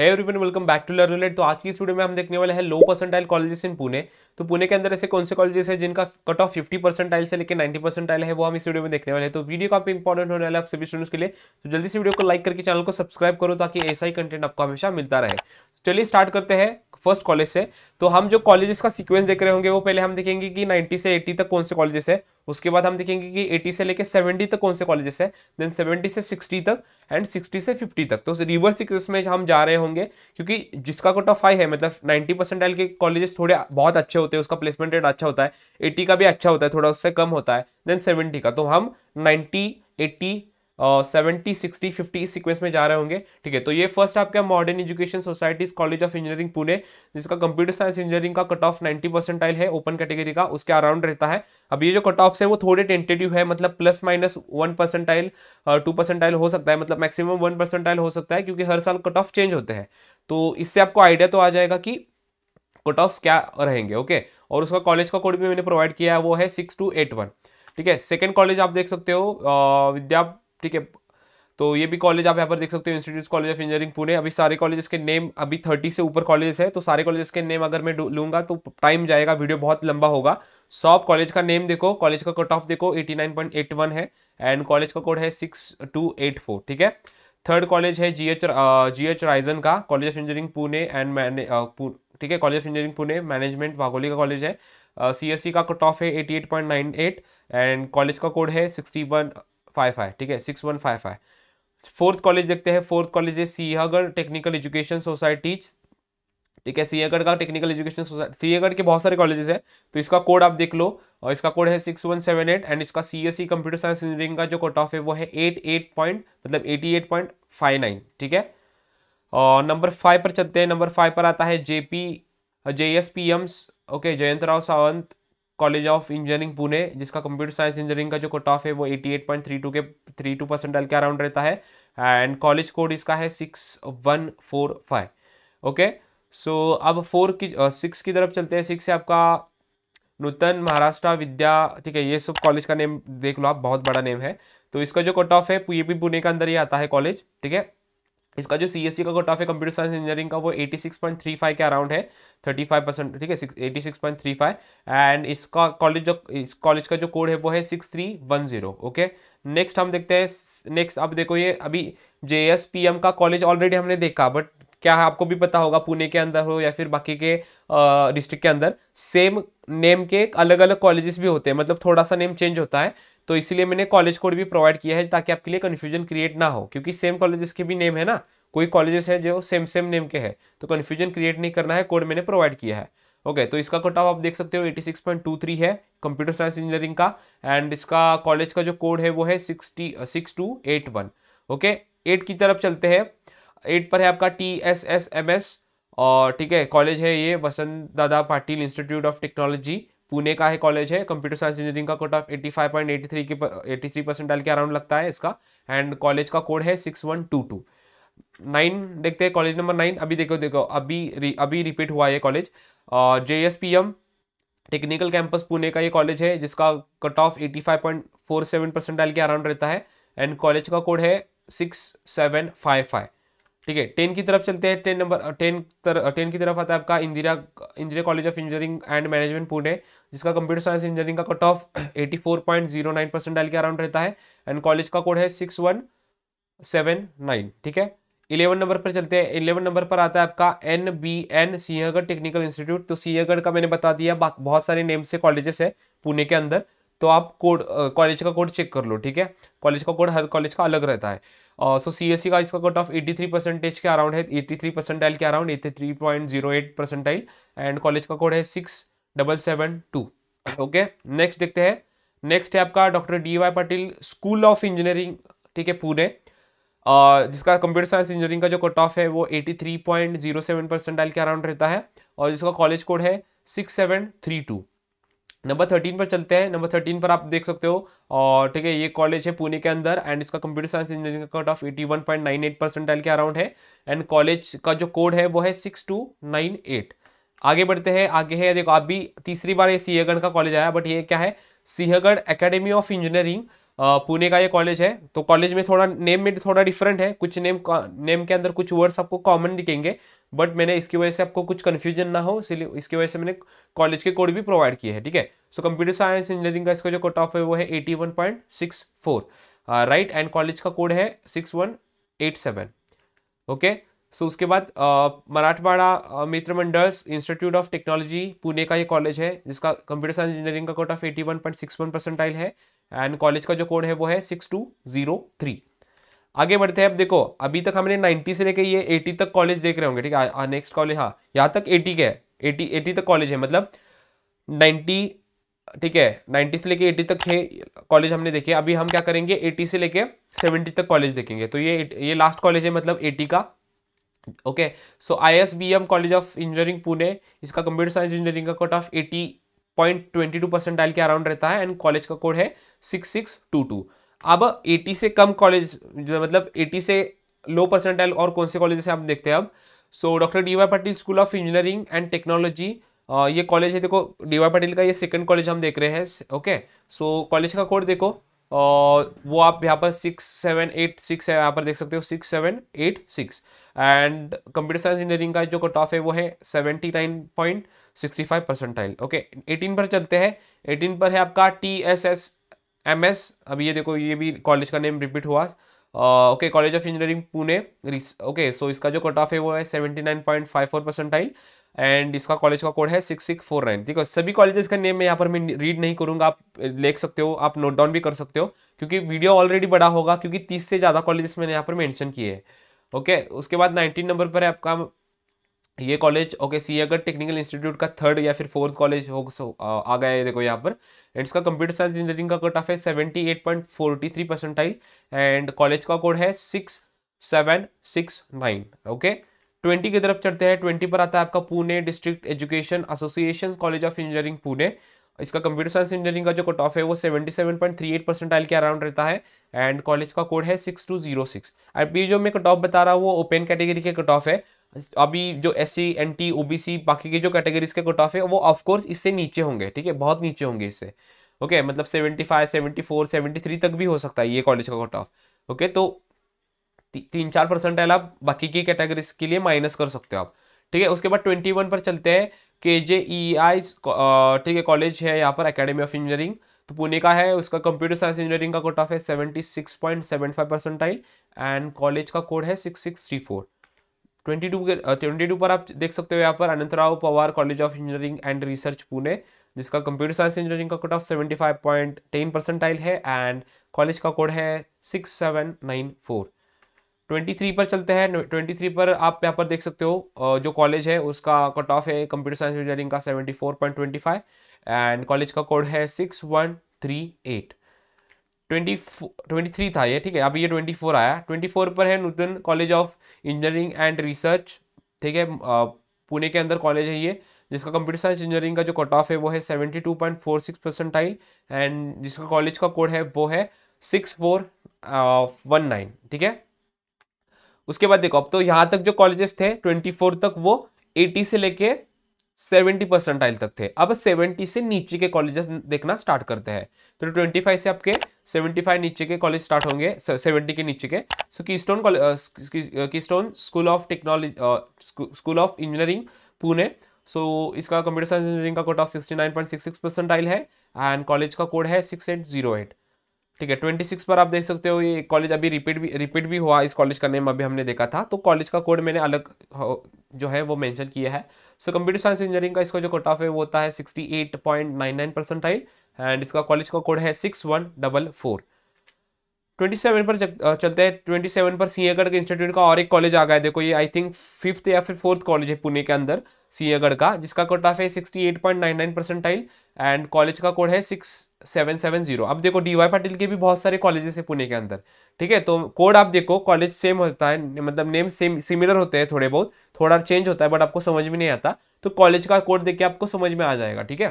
है everyone welcome back to learn relate तो आज की वीडियो में हम देखने वाले हैं low percentile colleges in Pune तो पुणे के अंदर ऐसे कौन से कॉलेजेस हैं जिनका कट ऑफ 50 परसेंटाइल से लेकर 90 परसेंटाइल है वो हम इस वीडियो में देखने वाले हैं तो वीडियो काफी इंपॉर्टेंट होने वाला है आप सभी स्टूडेंट्स के लिए तो जल्दी से वीडियो को लाइक करके चैनल को सब्सक्राइब करो ताकि ऐसा ही कंटेंट आपको हमेशा मिलता रहे तो चलिए स्टार्ट करते हैं फर्स्ट कॉलेज से तो हम जो कॉलेजेस का सिक्वेंस देख रहे होंगे वो पहले हम देखेंगे कि नाइन्टी से एट्टी तक कौन से कॉलेजेस है उसके बाद हम देखेंगे कि 80 से लेकर 70 तक कौन से कॉलेजेस है देन 70 से 60 तक एंड 60 से 50 तक तो रिवर्स सिक्वेंस में हम जा रहे होंगे क्योंकि जिसका कोटा फाइव है मतलब 90 एल के कॉलेजेस थोड़े बहुत अच्छे होते हैं उसका प्लेसमेंट रेट अच्छा होता है 80 का भी अच्छा होता है थोड़ा उससे कम होता है देन सेवेंटी का तो हम ninety eighty seventy sixty fifty इस सिक्वेंस में जा रहे होंगे ठीक है तो ये फर्स्ट आपका modern education societies college of engineering Pune जिसका कंप्यूटर साइंस इंजीनियरिंग का कट ऑफ नाइन्टी परसेंटाइल है ओपन कैटेगरी का उसके अराउंड रहता है अब ये जो कट ऑफ्स है वो थोड़े टेंटेटिव है मतलब plus minus one percentile two percentile हो सकता है मतलब मैक्सिमम वन परसेंटाइल हो सकता है क्योंकि हर साल कट ऑफ चेंज होते हैं तो इससे आपको आइडिया तो आ जाएगा कि कट ऑफ क्या रहेंगे ओके और उसका कॉलेज का कोड भी मैंने प्रोवाइड किया है वो है सिक्स टू एट वन ठीक है सेकेंड कॉलेज आप देख सकते हो विद्या ठीक है तो ये भी कॉलेज आप यहाँ पर देख सकते हो institute college of engineering Pune अभी सारे कॉलेजेस के नेम अभी थर्टी से ऊपर कॉलेजेस है तो सारे कॉलेजेस के नेम अगर मैं लूंगा तो टाइम जाएगा वीडियो बहुत लंबा होगा सॉप कॉलेज का नेम देखो कॉलेज का कट ऑफ देखो eighty nine point eight one है एंड कॉलेज का कोड है सिक्स टू एट फोर ठीक है थर्ड कॉलेज है G H G H Raisoni का college of engineering Pune and मैने ठीक है college of engineering Pune management Wagholi का कॉलेज है सी एस सी का कट ऑफ है eighty eight point nine eight and college का कोड है सिक्सटी वन फाइव फाइव ठीक है six one five five fourth college देखते हैं फोर्थ कॉलेज है सिंहगढ़ टेक्निकल एजुकेशन सोसाइटीज ठीक है सिंहगढ़ का टेक्निकल एजुकेशन सोसाइटी सिंहगढ़ के बहुत सारे कॉलेजेस हैं तो इसका कोड आप देख लो और इसका कोड है six one seven eight and इसका C S C computer science engineering का जो कट ऑफ है वो है एट एट पॉइंट मतलब eighty eight point five nine ठीक है और नंबर फाइव पर चलते हैं नंबर फाइव पर आता है J P J S P M's okay Jayant Rao Sawant college of engineering Pune जिसका कंप्यूटर साइंस इंजीनियरिंग का जो कट ऑफ है वो 88.32 के 32 परसेंटाइल के अराउंड रहता है एंड कॉलेज कोड इसका है six one four five okay so अब फोर की सिक्स की तरफ चलते हैं सिक्स है आपका नूतन महाराष्ट्र विद्या ठीक है ये सब कॉलेज का नेम देख लो आप बहुत बड़ा नेम है तो इसका जो कट ऑफ है पी पुणे के अंदर ही आता है कॉलेज ठीक है इसका जो सी एस सी का कोटा है कंप्यूटर साइंस इंजीनियरिंग का वो 86.35 के अराउंड है 35 परसेंट ठीक है 86.35 एंड इसका कॉलेज जो इस कॉलेज का जो कोड है वो है 6310 ओके नेक्स्ट हम देखते हैं नेक्स्ट अब देखो ये अभी जे एस पी एम का कॉलेज ऑलरेडी हमने देखा बट क्या है आपको भी पता होगा पुणे के अंदर हो या फिर बाकी के डिस्ट्रिक्ट के अंदर सेम नेम के अलग अलग कॉलेजेस भी होते हैं मतलब थोड़ा सा नेम चेंज होता है तो इसीलिए मैंने कॉलेज कोड भी प्रोवाइड किया है ताकि आपके लिए कन्फ्यूजन क्रिएट ना हो क्योंकि सेम कॉलेजेस के भी नेम है ना कोई कॉलेजेस है जो सेम सेम नेम के है तो कन्फ्यूजन क्रिएट नहीं करना है कोड मैंने प्रोवाइड किया है ओके तो इसका कट ऑफ आप देख सकते हो 86.23 है कंप्यूटर साइंस इंजीनियरिंग का एंड इसका कॉलेज का जो कोड है वो है sixty six two eight one okay eight की तरफ चलते हैं एट पर है आपका T S S M S और ठीक है कॉलेज है ये Vasant Dada Patil institute of technology Pune का है कॉलेज है कंप्यूटर साइंस इंजीनियरिंग का cut off eighty five point eighty three के एटी थ्री डाल के अराउंड लगता है इसका एंड कॉलेज का कोड है six one two two nine देखते हैं कॉलेज नंबर नाइन अभी देखो देखो अभी अभी रिपीट हुआ है college J S P M technical campus Pune का ये कॉलेज है जिसका cut off eighty five point four seven डाल के अराउंड रहता है एंड कॉलेज का कोड है सिक्स सेवन फाइव फाइव ठीक है टेन की तरफ चलते हैं टेन नंबर टेन टेन की तरफ आता है आपका Indira Indira college of engineering and management Pune जिसका कंप्यूटर साइंस इंजीनियरिंग का cut off eighty four point zero nine percent डाल के अराउंड रहता है एंड कॉलेज का कोड है सिक्स वन सेवन नाइन ठीक है इलेवन नंबर पर चलते हैं इलेवन नंबर पर आता है आपका N B N Sinhgad technical institute तो सिंहगढ़ का मैंने बता दिया बहुत सारे नेम से कॉलेजेस है पुणे के अंदर तो आप कोड कॉलेज का कोड चेक कर लो ठीक है कॉलेज का कोड हर कॉलेज का अलग रहता है सो सी एस सी का इसका कट ऑफ 83 परसेंटेज के अराउंड है 83 परसेंटाइल के अराउंड 83.08 परसेंटाइल एंड कॉलेज का कोड है six double seven two okay next देखते हैं नेक्स्ट है आपका doctor D Y Patil school of engineering ठीक है पुणे जिसका कंप्यूटर साइंस इंजीनियरिंग का जो कट ऑफ है वो eighty three point zero seven percentile के अराउंड रहता है और जिसका कॉलेज कोड है six seven three two number thirteen पर चलते हैं नंबर थर्टीन पर आप देख सकते हो और ठीक है ये कॉलेज है पुणे के अंदर एंड इसका कंप्यूटर साइंस इंजीनियरिंग का cut off eighty one point nine eight percentile के अराउंड है एंड कॉलेज का जो कोड है वो है सिक्स टू नाइन एट आगे बढ़ते हैं आगे है देखो आप भी तीसरी बार ये सिंहगढ़ का कॉलेज आया बट ये क्या है Sinhgad academy of engineering Pune का ये कॉलेज है तो कॉलेज में थोड़ा नेम में थोड़ा डिफरेंट है कुछ नेम नेम के अंदर कुछ वर्ड्स आपको कॉमन दिखेंगे बट मैंने इसकी वजह से आपको कुछ कन्फ्यूजन ना हो इसलिए इसकी वजह से मैंने कॉलेज के कोड भी प्रोवाइड किए हैं ठीक है सो कंप्यूटर साइंस इंजीनियरिंग का इसका जो कट ऑफ है वो है eighty one point six four right and college का कोड है six one eight seven okay so उसके बाद Marathwada Mitra Mandal institute of technology Pune का ये कॉलेज है जिसका कंप्यूटर साइंस इंजीनियरिंग का quota eighty one point six one percentile है एंड कॉलेज का जो कोड है वो है सिक्स टू जीरो थ्री आगे बढ़ते हैं अब देखो अभी तक हमने नाइन्टी से लेके ये एटी तक कॉलेज देख रहे होंगे ठीक है नेक्स्ट कॉलेज हाँ यहाँ तक एटी के है एटी तक कॉलेज है मतलब नाइन्टी ठीक है नाइन्टी से लेके एटी तक है कॉलेज हमने देखे अभी हम क्या करेंगे एटी से लेके सेवेंटी तक कॉलेज देखेंगे तो ये ये लास्ट कॉलेज है मतलब एटी का okay so I S B M college of engineering Pune इसका कंप्यूटर साइंस इंजीनियरिंग का cut off eighty point twenty two percent डायल के अराउंड रहता है एंड कॉलेज का कोड है सिक्स सिक्स टू टू अब एटी से कम कॉलेज मतलब एटी से लो परसेंटाइल और कौन से कॉलेज से आप देखते हैं अब so doctor D Y Patil school of engineering and technology ये कॉलेज है देखो डी वाई पाटिल का ये सेकंड कॉलेज हम देख रहे हैं ओके सो कॉलेज का कोड देखो वो आप यहाँ पर सिक्स सेवन एट सिक्स है यहाँ पर देख सकते हो six seven eight six and computer science engineering का जो कट ऑफ है वो है seventy nine point sixty five percentile okay eighteen पर चलते हैं एटीन पर है आपका T S S M S अभी ये देखो ये भी कॉलेज का नेम रिपीट हुआ okay college of engineering Pune okay so इसका जो कट ऑफ है वो है seventy nine point five four percentile and इसका कॉलेज का कोड है सिक्स सिक्स फोर नाइन ठीक है सभी कॉलेजेस का नेम मैं यहाँ पर मैं रीड नहीं करूँगा आप लिख सकते हो आप नोट डाउन भी कर सकते हो क्योंकि वीडियो ऑलरेडी बड़ा होगा क्योंकि तीस से ज़्यादा कॉलेजेस मैंने यहाँ पर मैंशन किए हैं ओके उसके बाद नाइनटीन नंबर पर है आपका ये कॉलेज ओके सी अगर टेक्निकल इंस्टीट्यूट का थर्ड या फिर फोर्थ कॉलेज हो सो आ गया है देखो यहाँ पर एंड इसका कंप्यूटर साइंस इंजीनियरिंग का कट ऑफ है seventy eight point forty three percentile and college का कोड है six seven six nine okay twenty की तरफ चढ़ते हैं ट्वेंटी पर आता है आपका Pune district education association college of engineering Pune इसका कंप्यूटर साइंस इंजीनियरिंग का जो कट ऑफ है वो seventy seven point three eight percentile के अराउंड रहता है एंड कॉलेज का कोड है सिक्स टू जीरो सिक्स अभी जो मैं कट ऑफ बता रहा हूँ वो ओपन कैटेगरी के कट ऑफ है अभी जो S C N T O B C बाकी के जो कैटेगरीज के कट ऑफ है वो ऑफकोर्स इससे नीचे होंगे ठीक है बहुत नीचे होंगे इससे ओके okay, मतलब seventy five seventy four seventy three तक भी हो सकता है ये कॉलेज का कट ऑफ ओके तो तीन चार परसेंटाइल आप बाकी की कैटेगरीज के लिए माइनस कर सकते हो आप ठीक है उसके बाद ट्वेंटी वन पर चलते हैं के जे ई आई ठीक है कॉलेज है यहाँ पर अकेडमी ऑफ इंजीनियरिंग तो पुणे का है उसका कंप्यूटर साइंस इंजीनियरिंग का कोट ऑफ है seventy six point seven five percentile and college का कोड है six six three four twenty two के ट्वेंटी टू पर आप देख सकते हो यहाँ पर Anantrao Pawar college of engineering and research Pune जिसका कंप्यूटर साइंस इंजीनियरिंग का cut off seventy five point ten percentile है एंड कॉलेज का कोड है six seven nine four twenty three पर चलते हैं ट्वेंटी थ्री पर आप यहाँ पर देख सकते हो जो कॉलेज है उसका कट ऑफ है कंप्यूटर साइंस इंजीनियरिंग का seventy four point twenty five and college का कोड है six one three eight twenty twenty three था ये ठीक है अभी ये ट्वेंटी फोर आया ट्वेंटी फोर पर है Nutan college of engineering and research ठीक है पुणे के अंदर कॉलेज है ये जिसका कंप्यूटर साइंस इंजीनियरिंग का जो कट ऑफ है वो है seventy two point four six percentile and जिसका कॉलेज का कोड है वो है सिक्स फोर वन नाइन ठीक है उसके बाद देखो अब तो यहाँ तक जो कॉलेजेस थे 24 तक वो 80 से लेके 70 आइल तक थे अब 70 से नीचे के कॉलेजेस देखना स्टार्ट करते हैं तो 25 से आपके 75 नीचे के कॉलेज स्टार्ट होंगे 70 के नीचे के so Keystone Keystone school of technology school of engineering Pune so इसका कंप्यूटर साइंस इंजीनियरिंग का cut off sixty nine point six six आइल है एंड कॉलेज का कोड है सिक्स एट जीरो एट ठीक है ट्वेंटी सिक्स पर आप देख सकते हो ये कॉलेज अभी रिपीट भी रिपीट भी हुआ इस कॉलेज का नेम अभी हमने देखा था तो कॉलेज का कोड मैंने अलग जो है वो मेंशन किया है सो कंप्यूटर साइंस इंजीनियरिंग का इसका जो ऑफ है वो होता है sixty eight point nine nine percentile and इसका कॉलेज का कोड है six one double four twenty seven पर चलते हैं ट्वेंटी सेवन पर सिंहगढ़ के इंस्टीट्यूट का और एक कॉलेज आ गया है देखो ये आई थिंक फिफ्थ या फिर फोर्थ कॉलेज है पुणे के अंदर सिंहगढ़ का जिसका कोट ऑफ है sixty eight point nine nine percentile and college का कोड है सिक्स सेवन सेवन जीरो अब देखो डी वाई पाटिल के भी बहुत सारे कॉलेजेस है पुणे के अंदर ठीक है तो कोड आप देखो कॉलेज सेम होता है मतलब नेम सेम सिमिलर होते हैं थोड़े बहुत थोड़ा चेंज होता है बट आपको समझ में नहीं आता तो कॉलेज का कोड देख के आपको समझ में आ जाएगा ठीक है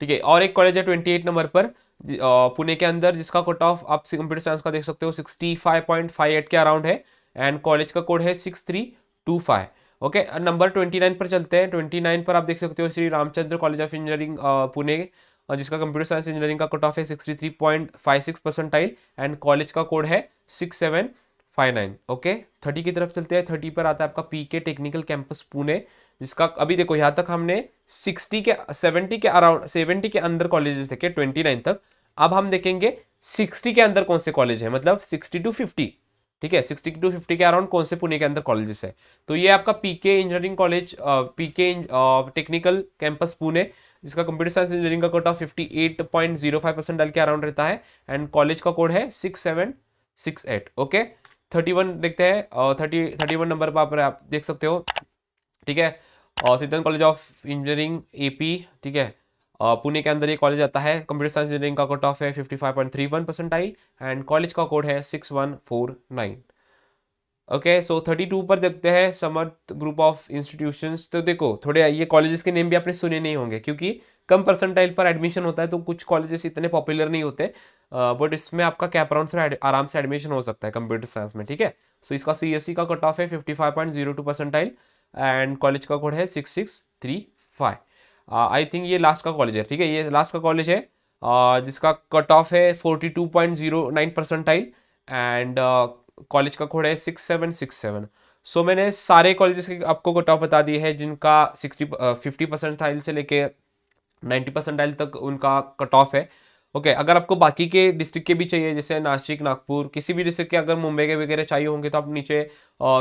ठीक है और एक कॉलेज है ट्वेंटी एट नंबर पर पुणे के अंदर जिसका कट ऑफ आप कंप्यूटर साइंस का देख सकते हो sixty five point five eight के अराउंड है एंड कॉलेज का कोड है six three two five okay number twenty nine पर चलते हैं ट्वेंटी नाइन पर आप देख सकते हो Shri Ramchandra college of engineering Pune जिसका कंप्यूटर साइंस इंजीनियरिंग का कट ऑफ है sixty three point five six percentile and college का कोड है six seven five nine okay thirty की तरफ चलते हैं थर्टी पर आता है आपका पी के टेक्निकल कैंपस पुणे जिसका अभी देखो यहाँ तक हमने सिक्सटी के सेवेंटी के अराउंड सेवेंटी के अंदर कॉलेजेस देखे ट्वेंटी नाइन तक अब हम देखेंगे सिक्सटी के अंदर कौन से कॉलेज है मतलब सिक्सटी टू फिफ्टी ठीक है सिक्सटी टू फिफ्टी के अराउंड कौन से पुणे के अंदर कॉलेजेस है तो ये आपका के इंजीनियरिंग कॉलेज के टेक्निकल कैंपस पुणे जिसका कंप्यूटर साइंस इंजीनियरिंग का quota fifty eight point zero five percent डाल के अराउंड रहता है एंड कॉलेज का कोड है six seven six eight okay thirty one देखते हैं और थर्टी थर्टी वन नंबर पर आप, देख सकते हो ठीक है और सिद्धन कॉलेज ऑफ इंजीनियरिंग ए ठीक है पुणे के अंदर ये कॉलेज आता है कंप्यूटर साइंस इंजीनियरिंग का कट ऑफ है fifty five point three one percentile and college का कोड है six one four nine okay so thirty two पर देखते हैं समर्थ ग्रुप ऑफ इंस्टीट्यूशंस तो देखो थोड़े ये कॉलेजेस के नेम भी आपने सुने नहीं होंगे क्योंकि कम परसेंटाइल पर एडमिशन होता है तो कुछ कॉलेजेस इतने पॉपुलर नहीं होते बट इसमें आपका कैपराउंड फिर आराम से एडमिशन हो सकता है कंप्यूटर साइंस में ठीक है सो इसका सी का कट ऑफ है fifty five point zero two percentile and college का कोड है six six three five I think ये लास्ट का कॉलेज है ठीक है ये लास्ट का कॉलेज है uh, जिसका कट ऑफ है forty two point zero nine percentile and college का कोड है six seven six seven so मैंने सारे कॉलेजेस के आपको कट ऑफ बता दिए हैं जिनका सिक्सटी फिफ्टी परसेंटाइल से लेके नाइन्टी परसेंटाइल तक उनका कट ऑफ है ओके okay, अगर आपको बाकी के डिस्ट्रिक्ट के भी चाहिए जैसे नासिक नागपुर किसी भी डिस्ट्रिक्ट के अगर मुंबई के वगैरह चाहिए होंगे तो आप नीचे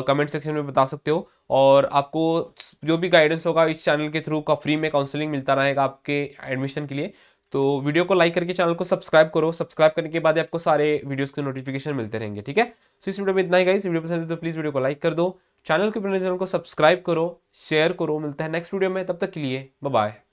कमेंट सेक्शन में बता सकते हो और आपको जो भी गाइडेंस होगा इस चैनल के थ्रू का फ्री में काउंसलिंग मिलता रहेगा आपके एडमिशन के लिए तो वीडियो को लाइक करके चैनल को सब्सक्राइब करो सब्सक्राइब करने के बाद आपको सारे वीडियोस के नोटिफिकेशन मिलते रहेंगे ठीक है सो इस वीडियो में इतना ही गाइस वीडियो पसंद है तो प्लीज़ वीडियो को लाइक कर दो चैनल के अपने चैनल को सब्सक्राइब करो शेयर करो मिलता है नेक्स्ट वीडियो में तब तक के लिए बाय